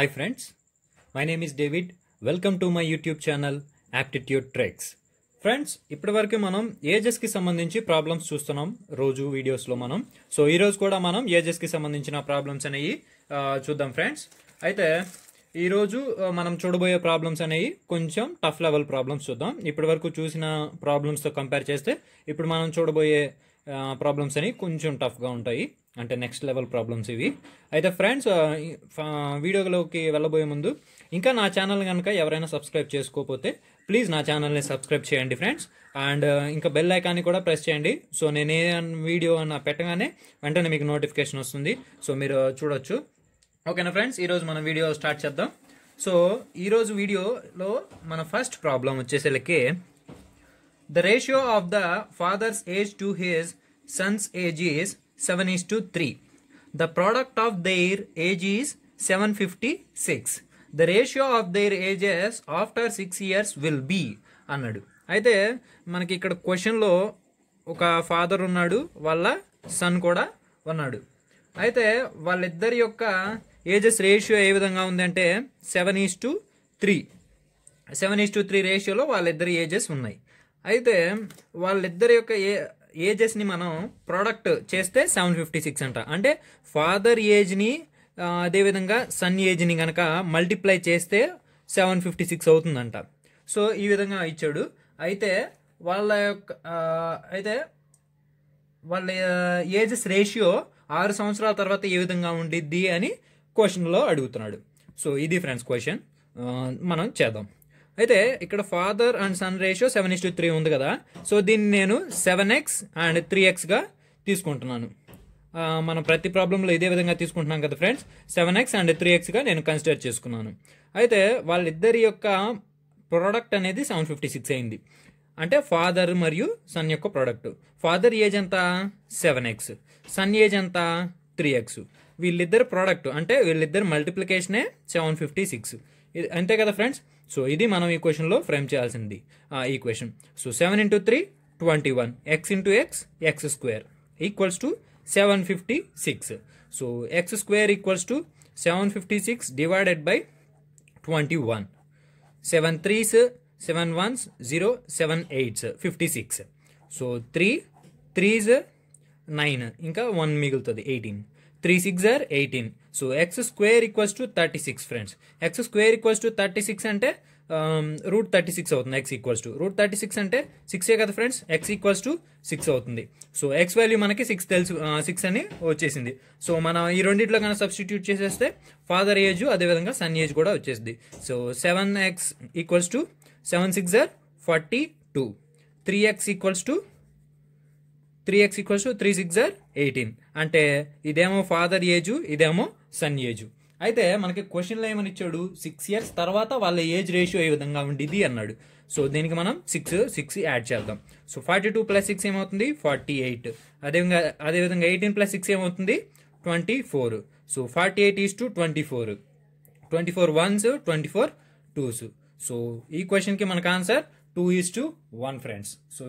Hi friends my name is David welcome to my YouTube channel aptitude tricks friends ఇప్పటివరకు మనం ఏజెస్కి సంబంధించి problems చూస్తున్నాం రోజు వీడియోస్లో మనం సో ఈరోజు కూడా మనం ఏజెస్కి సంబంధించిన ప్రాబ్లమ్స్ అనేవి చూద్దాం ఫ్రెండ్స్ అయితే ఈరోజు మనం చూడబోయే ప్రాబ్లమ్స్ అనేవి కొంచెం టఫ్ లెవెల్ ప్రాబ్లమ్స్ చూద్దాం ఇప్పటివరకు చూసిన ప్రాబ్లమ్స్తో కంపేర్ చేస్తే ఇప్పుడు మనం చూడబోయే ప్రాబ్లమ్స్ అనేవి కొంచెం టఫ్గా ఉంటాయి అంటే నెక్స్ట్ లెవెల్ ప్రాబ్లమ్స్ ఇవి అయితే ఫ్రెండ్స్ వీడియోలోకి వెళ్ళబోయే ముందు ఇంకా నా ఛానల్ కనుక ఎవరైనా సబ్స్క్రైబ్ చేసుకోకపోతే ప్లీజ్ నా ఛానల్ని సబ్స్క్రైబ్ చేయండి ఫ్రెండ్స్ అండ్ ఇంకా బెల్ ఐకాన్ని కూడా ప్రెస్ చేయండి సో నేను ఏ వీడియో అన్న పెట్టగానే వెంటనే మీకు నోటిఫికేషన్ వస్తుంది సో మీరు చూడొచ్చు ఓకేనా ఫ్రెండ్స్ ఈరోజు మనం వీడియో స్టార్ట్ చేద్దాం సో ఈరోజు వీడియోలో మన ఫస్ట్ ప్రాబ్లం వచ్చేసరికి the ratio of the father's age to his son's age is seven 7 three the product of product age is seven fifty six the ratio of their ages after six years will be అన్నాడు అయితే మనకి ఇక్కడ క్వశ్చన్లో ఒక father ఉన్నాడు వాళ్ళ sun కూడా ఉన్నాడు అయితే వాళ్ళిద్దరి యొక్క ఏజెస్ రేషియో ఏ విధంగా ఉందంటే seven is to three seven is to three రేషియోలో వాళ్ళిద్దరి ఏజెస్ ఉన్నాయి అయితే వాళ్ళిద్దరి యొక్క ఏ ఏజెస్ని మనం ప్రోడక్ట్ చేస్తే సెవెన్ ఫిఫ్టీ సిక్స్ అంట అంటే ఫాదర్ ఏజ్ని అదేవిధంగా సన్ ఏజ్ని కనుక మల్టిప్లై చేస్తే సెవెన్ ఫిఫ్టీ సిక్స్ అవుతుందంట సో ఈ విధంగా ఇచ్చాడు అయితే వాళ్ళ యొక్క అయితే వాళ్ళ ఏజెస్ రేషియో ఆరు సంవత్సరాల తర్వాత ఏ విధంగా ఉండిద్ది అని క్వశ్చన్లో అడుగుతున్నాడు సో ఇది ఫ్రెండ్స్ క్వశ్చన్ మనం చేద్దాం అయితే ఇక్కడ father and son ratio seven is to three ఉంది కదా సో దీన్ని నేను సెవెన్ ఎక్స్ అండ్ త్రీ ఎక్స్గా తీసుకుంటున్నాను మనం ప్రతి ప్రాబ్లంలో ఇదే విధంగా తీసుకుంటున్నాం కదా friends seven x and three ఎక్స్గా నేను కన్సిడర్ చేసుకున్నాను అయితే వాళ్ళిద్దరి యొక్క ప్రోడక్ట్ అనేది సెవెన్ ఫిఫ్టీ సిక్స్ అయింది అంటే ఫాదర్ మరియు సన్ యొక్క ప్రోడక్ట్ ఫాదర్ ఏజ్ ఎంత సెవెన్ ఎక్స్ సన్ ఏజ్ ఎంత త్రీ ఎక్స్ వీళ్ళిద్దరు ప్రోడక్ట్ అంటే వీళ్ళిద్దరు మల్టిప్లికేషనే సెవెన్ ఫిఫ్టీ సిక్స్ అంతే కదా ఫ్రెండ్స్ సో ఇది మనం ఈ క్వశ్చన్లో ఫ్రేమ్ చేయాల్సింది ఈ question so seven into three twenty one x into x x square equals to seven fifty six so x square equals to seven fifty six divided by twenty one seven threes seven ones zero seven eights fifty six so three threes nine ఇంకా one మిగులుతుంది eighteen three six are eighteen so x square equals to thirty six friends x square equals to thirty six అంటే route thirty six అవుతుంది x equals to root thirty six అంటే సిక్సే కదా friends x equals to six అవుతుంది so x value మనకి six తెలుసు six అని వచ్చేసింది సో మనం ఈ రెండింటిలో కనుక సబ్స్టిట్యూట్ చేసేస్తే ఫాదర్ ఏజ్ అదేవిధంగా సన్ ఏజ్ కూడా వచ్చేసింది so seven x equals to seven six are forty two three x equals to three x equals to three six are eighteen అంటే ఇదేమో ఫాదర్ ఏజు ఇదేమో సన్ ఏజు అయితే మనకి క్వశ్చన్లో ఏమని ఇచ్చాడు సిక్స్ ఇయర్స్ తర్వాత వాళ్ళ ఏజ్ రేషియో ఏ విధంగా ఉండేది అన్నాడు సో దీనికి మనం సిక్స్ సిక్స్ యాడ్ చేద్దాం so forty two plus six ఏమవుతుంది ఫార్టీ ఎయిట్ అదేవిధంగా అదేవిధంగా ఎయిటీన్ ప్లస్ సిక్స్ ఏమవుతుంది twenty four so forty eight is to twenty four twenty four ones twenty four twos so ఈ క్వశ్చన్కి మనకు answer two is to one friends so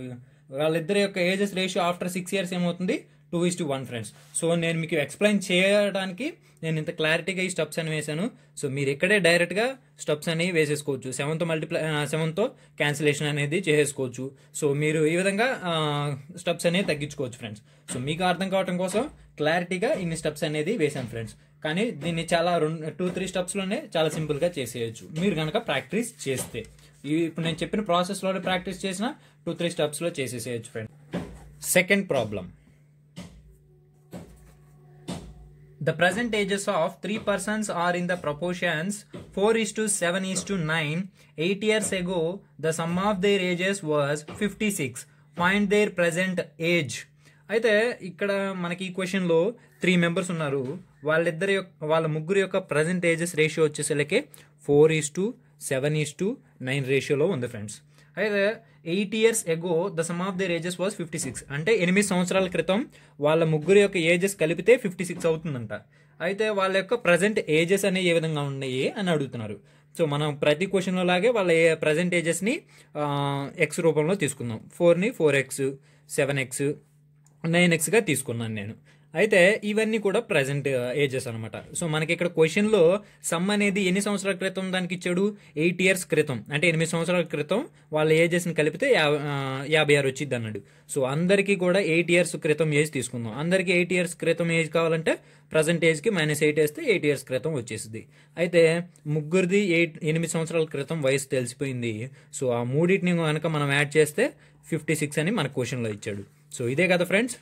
వాళ్ళిద్దరి యొక్క ages ratio after six years ఏమవుతుంది two is to one friends so నేను మీకు explain చేయడానికి నేను ఇంత క్లారిటీగా ఈ స్టెప్స్ అని వేశాను సో మీరు ఇక్కడే డైరెక్ట్గా స్టెప్స్ అనేవి వేసేసుకోవచ్చు సెవెంత్ మల్టిప్లై సెవెంత్తో క్యాన్సిలేషన్ అనేది చేసేసుకోవచ్చు సో మీరు ఈ విధంగా స్టెప్స్ అనేవి తగ్గించుకోవచ్చు ఫ్రెండ్స్ సో మీకు అర్థం కావడం కోసం క్లారిటీగా ఇన్ని స్టెప్స్ అనేది వేశాను ఫ్రెండ్స్ కానీ దీన్ని చాలా రెండు టూ త్రీ స్టెప్స్లోనే చాలా సింపుల్గా చేసేయచ్చు మీరు కనుక ప్రాక్టీస్ చేస్తే ఇప్పుడు నేను చెప్పిన ప్రాసెస్ లో ప్రాక్టీస్ చేసిన టూ త్రీ లో చేసేసేయచ్చు friend second problem the present ages of three persons are in the proportions four is to seven is to nine eight years ago the sum of their ages was fifty six find their present age అయితే ఇక్కడ మనకి ఈ క్వశ్చన్లో three members ఉన్నారు వాళ్ళిద్దరి యొక్క వాళ్ళ ముగ్గురు యొక్క ప్రజెంట్ ఏజెస్ రేషియో వచ్చేసరికి four is to seven is to nine రేషియోలో ఉంది ఫ్రెండ్స్ అయితే eight years ago the sum of their ages was fifty six అంటే ఎనిమిది సంవత్సరాల క్రితం వాళ్ళ ముగ్గురు యొక్క ఏజెస్ కలిపితే ఫిఫ్టీ సిక్స్ అవుతుందంట అయితే వాళ్ళ యొక్క ప్రజెంట్ ఏజెస్ అనేవి ఏ విధంగా ఉన్నాయి అని అడుగుతున్నారు సో మనం ప్రతి క్వశ్చన్లో లాగే వాళ్ళ ప్రజెంట్ ఏజెస్ని ఎక్స్ రూపంలో తీసుకుందాం ఫోర్ని four x seven x nine ఎక్స్గా తీసుకున్నాను నేను అయితే ఇవన్నీ కూడా ప్రజెంట్ ఏజెస్ అనమాట సో మనకి ఇక్కడ క్వశ్చన్లో సమ్ అనేది ఎన్ని సంవత్సరాల క్రితం దానికి ఇచ్చాడు ఎయిట్ ఇయర్స్ క్రితం అంటే ఎనిమిది సంవత్సరాల క్రితం వాళ్ళ ఏజెస్ని కలిపితే uh, యాభై ఆరు వచ్చింది అన్నాడు సో అందరికీ కూడా ఎయిట్ ఇయర్స్ క్రితం ఏజ్ తీసుకుందాం అందరికీ ఎయిట్ ఇయర్స్ క్రితం ఏజ్ కావాలంటే ప్రజెంట్ ఏజ్కి మైనస్ ఎయిట్ వేస్తే ఎయిట్ ఇయర్స్ క్రితం వచ్చేసింది అయితే ముగ్గురిది ఎయిట్ ఎనిమిది సంవత్సరాల క్రితం వయసు తెలిసిపోయింది సో ఆ మూడింటిని కనుక మనం యాడ్ చేస్తే ఫిఫ్టీ సిక్స్ అని మన క్వశ్చన్లో ఇచ్చాడు సో ఇదే కదా ఫ్రెండ్స్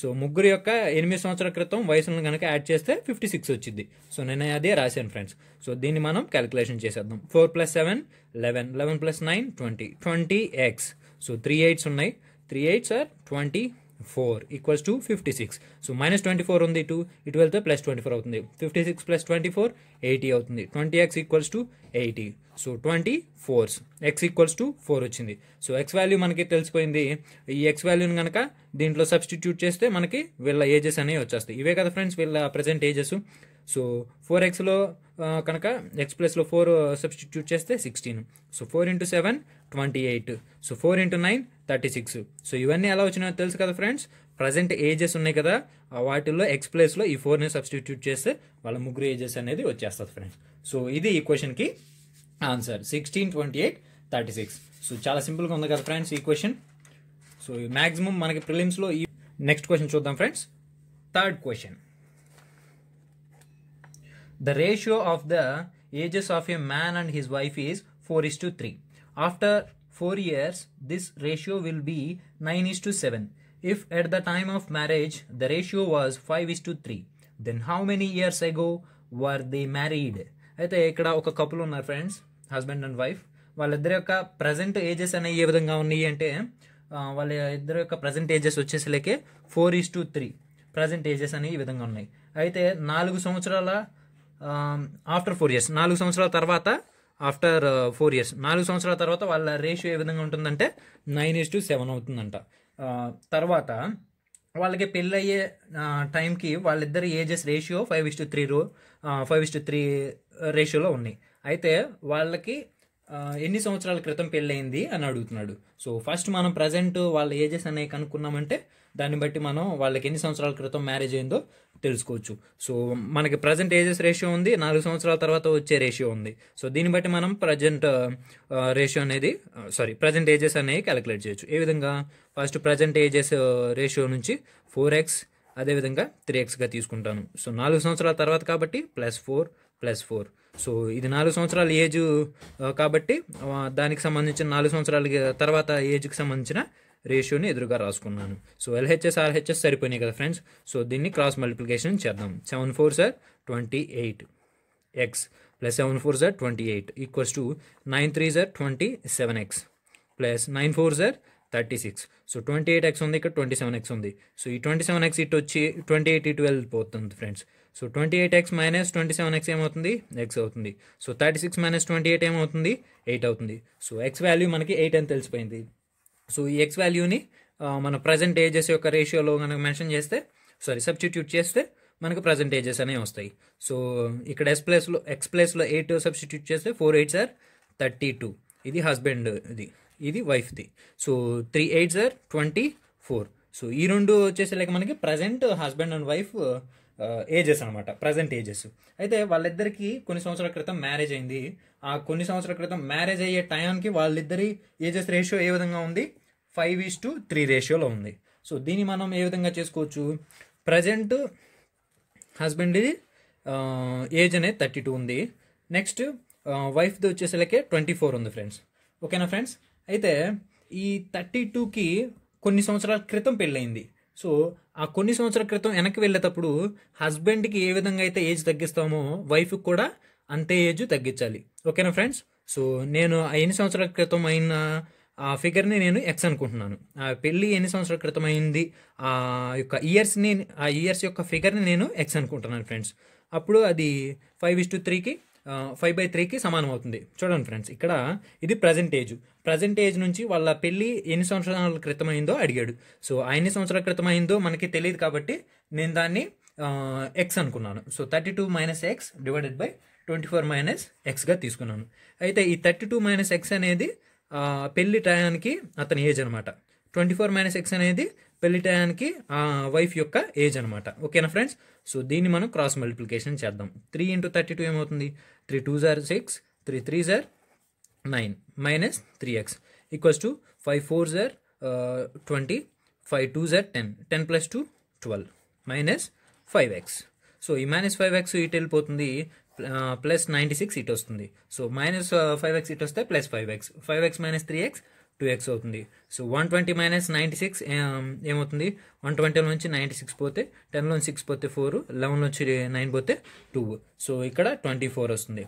సో ముగ్గురు యొక్క ఎనిమిది సంవత్సరాల క్రితం వయసులను కనుక యాడ్ చేస్తే ఫిఫ్టీ సిక్స్ వచ్చింది సో నేను అదే రాశాను ఫ్రెండ్స్ సో దీన్ని మనం క్యాలిక్యులేషన్ చేసేద్దాం four plus seven eleven eleven plus nine twenty twenty x so three eights ఉన్నాయి three eights are twenty four equals to fifty six so minus twenty four ఉంది టూ ఇటు వెళ్తే ప్లస్ ట్వంటీ ఫోర్ అవుతుంది fifty six plus twenty four eighty అవుతుంది twenty x equals to eighty so twenty fours x equals to four వచ్చింది so x value మనకి తెలిసిపోయింది ఈ ఎక్స్ వాల్యూని కనుక దీంట్లో సబ్స్టిట్యూట్ చేస్తే మనకి వీళ్ళ ఏజెస్ అనేవి వచ్చేస్తాయి ఇవే కదా ఫ్రెండ్స్ వీళ్ళ ప్రజెంట్ ఏజెస్ సో ఫోర్ ఎక్స్లో కనుక ఎక్స్ ప్లస్లో ఫోర్ సబ్స్టిట్యూట్ చేస్తే sixteen so four into seven twenty eight so four into nine thirty six so ఇవన్నీ ఎలా వచ్చినాయో తెలుసు కదా ఫ్రెండ్స్ ప్రజెంట్ ఏజెస్ ఉన్నాయి కదా వాటిల్లో ఎక్స్ ప్లేస్లో ఈ ఫోర్ని సబ్స్టిట్యూట్ చేస్తే వాళ్ళ ముగ్గురు ఏజెస్ అనేది వచ్చేస్తుంది ఫ్రెండ్స్ సో ఇది ఈ క్వశ్చన్కి answer sixteen twenty eight thirty six so చాలా సింపుల్గా ఉంది కదా ఫ్రెండ్స్ ఈ క్వశ్చన్ సో మ్యాక్సిమం మనకి ప్రిలిమ్స్లో ఈ నెక్స్ట్ క్వశ్చన్ చూద్దాం friends third question the ratio of the ages of a man and his wife is four is to three after four years this ratio will be nine is to seven if at the time of marriage the ratio was five is to three then how many years ago were they married? అయితే ఇక్కడ ఒక couple ఉన్నారు friends husband and wife వాళ్ళిద్దరి యొక్క present ages అనేవి ఏ విధంగా ఉన్నాయి అంటే వాళ్ళ ఇద్దరు యొక్క ప్రజెంట్ ఏజెస్ వచ్చేసరికి four is to three present ages అనేవి ఈ విధంగా ఉన్నాయి అయితే నాలుగు సంవత్సరాల ఆఫ్టర్ ఫోర్ ఇయర్స్ నాలుగు సంవత్సరాల తర్వాత ఆఫ్టర్ ఫోర్ ఇయర్స్ నాలుగు సంవత్సరాల తర్వాత వాళ్ళ రేషియో ఏ విధంగా ఉంటుందంటే నైన్ ఇస్ టు సెవెన్ అవుతుందంట తర్వాత వాళ్ళకి పెళ్ళి అయ్యే టైంకి వాళ్ళిద్దరి ages ratio five is to three రో ఫైవ్ ఇస్ టు త్రీ రేషియోలో ఉన్నాయి అయితే వాళ్ళకి ఎన్ని సంవత్సరాల క్రితం పెళ్ళయింది అని అడుగుతున్నాడు సో ఫస్ట్ మనం ప్రజెంట్ వాళ్ళ ఏజెస్ అనేవి కనుక్కున్నామంటే దాన్ని బట్టి మనం వాళ్ళకి ఎన్ని సంవత్సరాల క్రితం మ్యారేజ్ అయిందో తెలుసుకోవచ్చు సో మనకి ప్రజెంట్ ఏజెస్ రేషియో ఉంది నాలుగు సంవత్సరాల తర్వాత వచ్చే రేషియో ఉంది సో దీన్ని బట్టి మనం ప్రజెంట్ రేషియో అనేది సారీ ప్రజెంట్ ఏజెస్ అనేవి క్యాలిక్యులేట్ చేయొచ్చు ఏ విధంగా ఫస్ట్ ప్రజెంట్ ఏజెస్ రేషియో నుంచి ఫోర్ ఎక్స్ అదేవిధంగా త్రీ ఎక్స్గా తీసుకుంటాను సో నాలుగు సంవత్సరాల తర్వాత కాబట్టి plus four plus four so ఇది నాలుగు సంవత్సరాల ఏజ్ కాబట్టి దానికి సంబంధించిన నాలుగు సంవత్సరాల తర్వాత ఏజ్కి సంబంధించిన రేషియోని ఎదురుగా రాసుకున్నాను సో ఎల్హెచ్ఎస్ ఆర్హెచ్ఎస్ సరిపోయినాయి కదా ఫ్రెండ్స్ సో దీన్ని క్రాస్ మల్టిప్లికేషన్ చేద్దాం seven four are twenty eight x plus seven four are twenty eight equals to nine three are twenty seven x plus nine four are thirty six so twenty eight x ఉంది ఇక్కడ twenty seven x ఉంది so ఈ twenty seven x ఇటు వచ్చి twenty eight ఇటు వెళ్ళిపోతుంది friends so twenty eight x minus twenty seven x ఏమవుతుంది x అవుతుంది so thirty six minus twenty eight ఏమవుతుంది ఎయిట్ అవుతుంది సో ఎక్స్ వాల్యూ మనకి ఎయిట్ అని తెలిసిపోయింది సో ఈ ఎక్స్ వాల్యూని మన ప్రజెంట్ ఏజెస్ యొక్క రేషియోలో కనుక మెన్షన్ చేస్తే సారీ సబ్స్టిట్యూట్ చేస్తే మనకు ప్రజెంట్ ఏజెస్ అనేవి వస్తాయి సో ఇక్కడ ఎస్ ప్లేస్లో ఎక్స్ ప్లేస్లో ఎయిట్ సబ్స్టిట్యూట్ చేస్తే four eight are thirty two ఇది హస్బెండ్ ఇది ఇది వైఫ్ది so three eight are twenty four so ఈ రెండు వచ్చేసరికి మనకి present husband and wife ages అనమాట ప్రజెంట్ ఏజెస్ అయితే వాళ్ళిద్దరికి కొన్ని సంవత్సరాల క్రితం మ్యారేజ్ అయింది ఆ కొన్ని సంవత్సరాల క్రితం మ్యారేజ్ అయ్యే టైంకి వాళ్ళిద్దరి ఏజెస్ రేషియో ఏ విధంగా ఉంది ఫైవ్ ఈస్ టు త్రీ రేషియోలో ఉంది సో దీన్ని మనం ఏ విధంగా చేసుకోవచ్చు ప్రజెంట్ హస్బెండ్ ఏజ్ అనేది థర్టీ టూ ఉంది నెక్స్ట్ వైఫ్ది వచ్చేసరికి ట్వంటీ ఫోర్ ఉంది ఫ్రెండ్స్ ఓకేనా ఫ్రెండ్స్ అయితే ఈ థర్టీ టూకి కొన్ని సంవత్సరాల క్రితం పెళ్ళయింది సో ఆ కొన్ని సంవత్సరాల క్రితం వెనక్కి వెళ్ళేటప్పుడు హస్బెండ్కి ఏ విధంగా అయితే ఏజ్ తగ్గిస్తామో వైఫ్కి కూడా అంతే ఏజ్ తగ్గించాలి ఓకేనా ఫ్రెండ్స్ సో నేను ఎన్ని సంవత్సరాల క్రితం అయిన ఆ ఫిగర్ని నేను ఎక్స్ అనుకుంటున్నాను ఆ పెళ్ళి ఎన్ని సంవత్సరాల క్రితం అయింది ఆ యొక్క ఇయర్స్ని ఆ ఇయర్స్ యొక్క ఫిగర్ని నేను ఎక్స్ అనుకుంటున్నాను ఫ్రెండ్స్ అప్పుడు అది ఫైవ్ ఇస్ టు త్రీకి ఫైవ్ బై త్రీకి సమానం అవుతుంది చూడండి ఫ్రెండ్స్ ఇక్కడ ఇది ప్రజెంట్ ఏజ్ ప్రజెంట్ ఏజ్ నుంచి వాళ్ళ పెళ్ళి ఎన్ని సంవత్సరాల క్రితమైందో అడిగాడు సో ఆ ఎన్ని సంవత్సరాల క్రితమైందో మనకి తెలియదు కాబట్టి నేను దాన్ని ఎక్స్ అనుకున్నాను so thirty two minus x divided by twenty four minus ఎక్స్గా తీసుకున్నాను అయితే ఈ థర్టీ టూ మైనస్ ఎక్స్ అనేది పెళ్లి టయానికి అతని ఏజ్ అనమాట ట్వంటీ ఫోర్ మైనస్ ఎక్స్ అనేది పెళ్లి టయానికి ఆ వైఫ్ యొక్క ఏజ్ అనమాట ఓకేనా ఫ్రెండ్స్ సో దీన్ని మనం క్రాస్ మల్టిప్లికేషన్ చేద్దాం త్రీ ఇంటూ థర్టీ టూ ఏమవుతుంది త్రీ టూ జార్ సిక్స్ త్రీ త్రీ జార్ nine minus three x equals to five four are twenty five two 2s ten ten plus two 2 minus five x so ఈ minus five x ఇటు వెళ్ళిపోతుంది plus ninety six ఇటు వస్తుంది so minus five x ఇటు వస్తే plus five x five x minus three x two x అవుతుంది so one twenty minus ninety six ఏమవుతుంది one twenty నుంచి నైంటీ సిక్స్ పోతే టెన్లో సిక్స్ పోతే ఫోర్ లెవెన్ నుంచి నైన్ పోతే టూ సో ఇక్కడ ట్వంటీ ఫోర్ వస్తుంది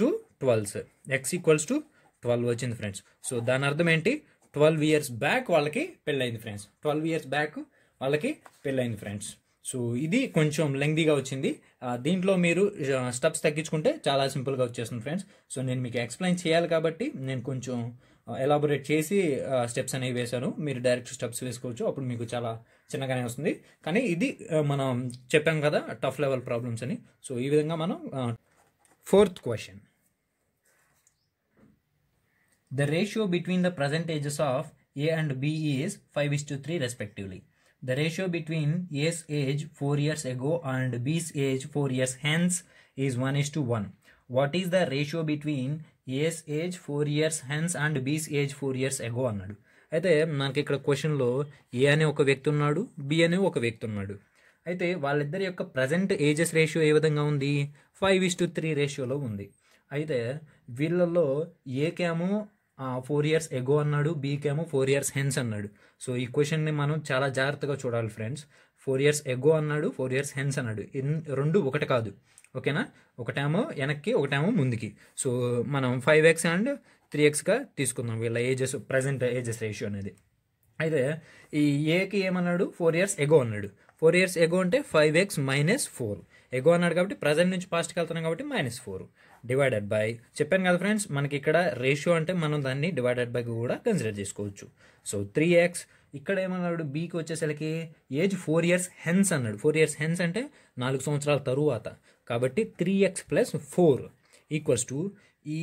two twelves x equals to twelve వచ్చింది ఫ్రెండ్స్ సో దాని అర్థం ఏంటి ట్వెల్వ్ ఇయర్స్ బ్యాక్ వాళ్ళకి పెళ్ళైంది ఫ్రెండ్స్ ట్వెల్వ్ ఇయర్స్ బ్యాక్ వాళ్ళకి పెళ్ళైంది ఫ్రెండ్స్ సో ఇది కొంచెం లెంగ్దీగా వచ్చింది దీంట్లో మీరు స్టెప్స్ తగ్గించుకుంటే చాలా సింపుల్గా వచ్చేస్తుంది ఫ్రెండ్స్ సో నేను మీకు ఎక్స్ప్లెయిన్ చేయాలి కాబట్టి నేను కొంచెం ఎలాబొరేట్ చేసి స్టెప్స్ అనేవి వేశాను మీరు డైరెక్ట్ స్టెప్స్ వేసుకోవచ్చు అప్పుడు మీకు చాలా చిన్నగానే వస్తుంది కానీ ఇది మనం చెప్పాం కదా టఫ్ లెవెల్ ప్రాబ్లమ్స్ అని సో ఈ విధంగా మనం fourth question The ratio between the percentages of A and B is 5 is to 3 respectively. The ratio between A's age 4 years ago and B's age 4 years hence is 1 is to 1. What is the ratio between A's age four years hence and B's age four years ago అన్నాడు అయితే మనకి ఇక్కడ క్వశ్చన్లో ఏ అనే ఒక వ్యక్తి ఉన్నాడు B అనే ఒక వ్యక్తి ఉన్నాడు అయితే వాళ్ళిద్దరి యొక్క ప్రజెంట్ ఏజెస్ రేషియో ఏ విధంగా ఉంది ఫైవ్ ఇస్ టు త్రీ రేషియోలో ఉంది అయితే వీళ్ళల్లో ఏకేమో ఫోర్ ఇయర్స్ ఎగో అన్నాడు బీకేమో ఫోర్ ఇయర్స్ హెన్స్ అన్నాడు సో ఈ క్వశ్చన్ని మనం చాలా జాగ్రత్తగా చూడాలి ఫ్రెండ్స్ ఫోర్ ఇయర్స్ ఎగో అన్నాడు ఫోర్ ఇయర్స్ హెన్స్ అన్నాడు రెండు ఒకటి కాదు ఓకేనా ఒకటేమో వెనక్కి ఒకటేమో ముందుకి సో మనం ఫైవ్ ఎక్స్ అండ్ త్రీ ఎక్స్గా తీసుకుందాం వీళ్ళ ఏజెస్ ప్రజెంట్ ఏజెస్ రేషియో అనేది అయితే ఈ ఏకి ఏమన్నాడు ఫోర్ ఇయర్స్ ఎగో అన్నాడు ఫోర్ ఇయర్స్ ఎగో అంటే five x minus four ago అన్నాడు కాబట్టి ప్రజెంట్ నుంచి పాస్ట్కి వెళ్తున్నాం కాబట్టి మైనస్ ఫోర్ డివైడెడ్ బై చెప్పాను కదా ఫ్రెండ్స్ మనకి ఇక్కడ రేషియో అంటే మనం దాన్ని డివైడెడ్ బై కూడా కన్సిడర్ చేసుకోవచ్చు సో త్రీ ఎక్స్ ఇక్కడ ఏమన్నాడు బీకి వచ్చేసరికి ఏజ్ ఫోర్ ఇయర్స్ హెన్స్ అన్నాడు ఫోర్ ఇయర్స్ హెన్స్ అంటే నాలుగు సంవత్సరాల తరువాత కాబట్టి three x plus four equals to ఈ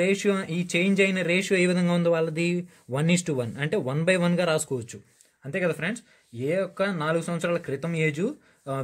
రేషియో ఈ చేంజ్ అయిన రేషియో ఏ విధంగా ఉందో వాళ్ళది వన్ ఈస్ టు వన్ అంటే వన్ బై వన్గా రాసుకోవచ్చు అంతే కదా ఫ్రెండ్స్ ఏ యొక్క నాలుగు సంవత్సరాల క్రితం ఏజు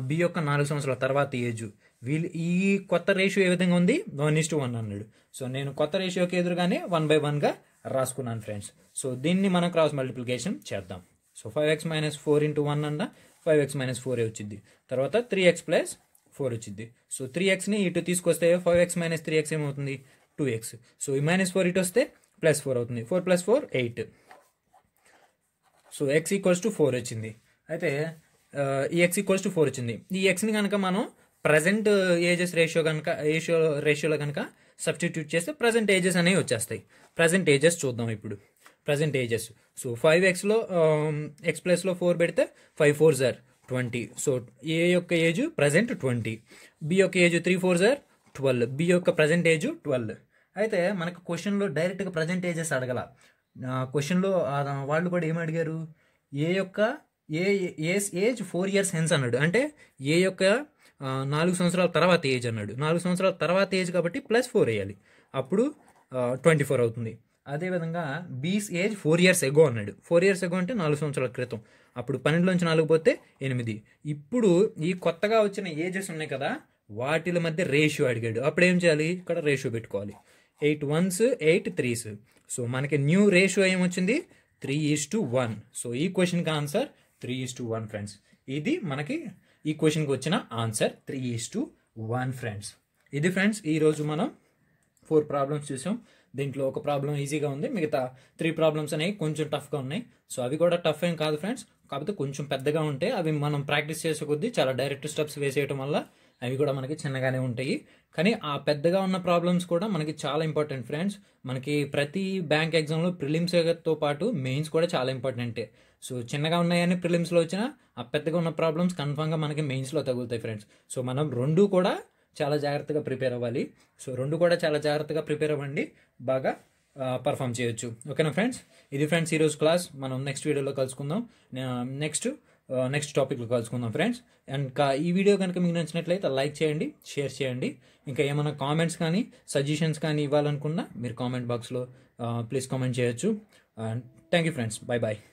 బి యొక్క నాలుగు సంవత్సరాల తర్వాత ఏజు వీళ్ళు ఈ కొత్త రేషియో ఏ విధంగా ఉంది వన్ ఇస్ టు వన్ అన్నాడు సో నేను కొత్త రేషియోకి ఎదురుగానే వన్ బై వన్గా రాసుకున్నాను ఫ్రెండ్స్ సో దీన్ని మనం క్రాస్ మల్టిప్లికేషన్ చేద్దాం so five x minus four into one అన్న ఫైవ్ ఎక్స్ మైనస్ ఫోర్ వచ్చింది తర్వాత త్రీ ఎక్స్ ప్లస్ ఫోర్ వచ్చింది సో త్రీ ఎక్స్ని ఇటు తీసుకొస్తే five x minus three x ఏమవుతుంది టూ ఎక్స్ సో ఈ మైనస్ ఫోర్ ఇటు వస్తే ప్లస్ ఫోర్ అవుతుంది four plus four eight so x equals to four వచ్చింది అయితే ఈ ఎక్స్ ఈక్వల్స్ టు ఫోర్ వచ్చింది ఈ ఎక్స్ని కనుక మనం ప్రజెంట్ ఏజెస్ రేషియో కనుక ఏషియో రేషియోలో కనుక సబ్స్టిట్యూట్ చేస్తే ప్రజెంట్ ఏజెస్ అనేవి వచ్చేస్తాయి ప్రజెంట్ ఏజెస్ చూద్దాం ఇప్పుడు ప్రజెంట్ ఏజెస్ సో ఫైవ్ ఎక్స్లో ఎక్స్ ప్లస్లో ఫోర్ పెడితే ఫైవ్ ఫోర్ జార్ ట్వంటీ సో ఏ యొక్క ఏజ్ ప్రజెంట్ ట్వంటీ బి యొక్క ఏజ్ త్రీ ఫోర్ జార్ ట్వెల్వ్ బి యొక్క ప్రజెంట్ ఏజ్ ట్వెల్వ్ అయితే మనకు క్వశ్చన్లో డైరెక్ట్గా ప్రజెంట్ ఏజెస్ అడగల క్వశ్చన్లో వాళ్ళు కూడా ఏం అడిగారు ఏ యొక్క A age four years hence అన్నాడు అంటే ఏ యొక్క నాలుగు సంవత్సరాల తర్వాత ఏజ్ అన్నాడు నాలుగు సంవత్సరాల తర్వాత ఏజ్ కాబట్టి ప్లస్ ఫోర్ వేయాలి అప్పుడు ట్వంటీ ఫోర్ అవుతుంది అదేవిధంగా బీస్ ఏజ్ ఫోర్ ఇయర్స్ ఎగో అన్నాడు ఫోర్ ఇయర్స్ ఎగో అంటే నాలుగు సంవత్సరాల క్రితం అప్పుడు పన్నెండులోంచి నాలుగు పోతే ఎనిమిది ఇప్పుడు ఈ కొత్తగా వచ్చిన ఏజెస్ ఉన్నాయి కదా వాటిల మధ్య రేషియో అడిగాడు అప్పుడు ఏం చేయాలి ఇక్కడ రేషియో పెట్టుకోవాలి eight ones eight threes so మనకి న్యూ రేషియో ఏమొచ్చింది three is to one so ఈ క్వశ్చన్కి answer three is to one friends ఇది మనకి ఈ క్వశ్చన్కి వచ్చిన answer three is to one friends ఇది ఫ్రెండ్స్ ఈరోజు మనం ఫోర్ ప్రాబ్లమ్స్ చూసాం దీంట్లో ఒక ప్రాబ్లం ఈజీగా ఉంది మిగతా త్రీ ప్రాబ్లమ్స్ అనేవి కొంచెం టఫ్గా ఉన్నాయి సో అవి కూడా టఫ్ ఏం కాదు ఫ్రెండ్స్ కాకపోతే కొంచెం పెద్దగా ఉంటాయి అవి మనం ప్రాక్టీస్ చేసే కొద్దీ చాలా డైరెక్ట్ స్టెప్స్ వేసేయటం వల్ల అవి కూడా మనకి చిన్నగానే ఉంటాయి కానీ ఆ పెద్దగా ఉన్న ప్రాబ్లమ్స్ కూడా మనకి చాలా ఇంపార్టెంట్ ఫ్రెండ్స్ మనకి ప్రతి బ్యాంక్ ఎగ్జామ్లో ప్రిలిమ్స్తో పాటు మెయిన్స్ కూడా చాలా ఇంపార్టెంటే సో చిన్నగా ఉన్నాయని ప్రిలిమ్స్లో వచ్చినా ఆ పెద్దగా ఉన్న ప్రాబ్లమ్స్ కన్ఫామ్గా మనకి మెయిన్స్లో తగులుతాయి ఫ్రెండ్స్ సో మనం రెండు కూడా చాలా జాగ్రత్తగా ప్రిపేర్ అవ్వాలి సో రెండు కూడా చాలా జాగ్రత్తగా ప్రిపేర్ అవ్వండి బాగా పర్ఫామ్ చేయొచ్చు ఓకేనా ఫ్రెండ్స్ ఇది ఫ్రెండ్స్ ఈరోజు క్లాస్ మనం నెక్స్ట్ వీడియోలో కలుసుకుందాం నెక్స్ట్ నెక్స్ట్ టాపిక్లో కలుసుకుందాం ఫ్రెండ్స్ అండ్ ఈ వీడియో కనుక మీకు నచ్చినట్లయితే లైక్ చేయండి షేర్ చేయండి ఇంకా ఏమైనా కామెంట్స్ కానీ సజెషన్స్ కానీ ఇవ్వాలనుకున్నా మీరు కామెంట్ బాక్స్లో ప్లీజ్ కామెంట్ చేయొచ్చు and thank you friends bye bye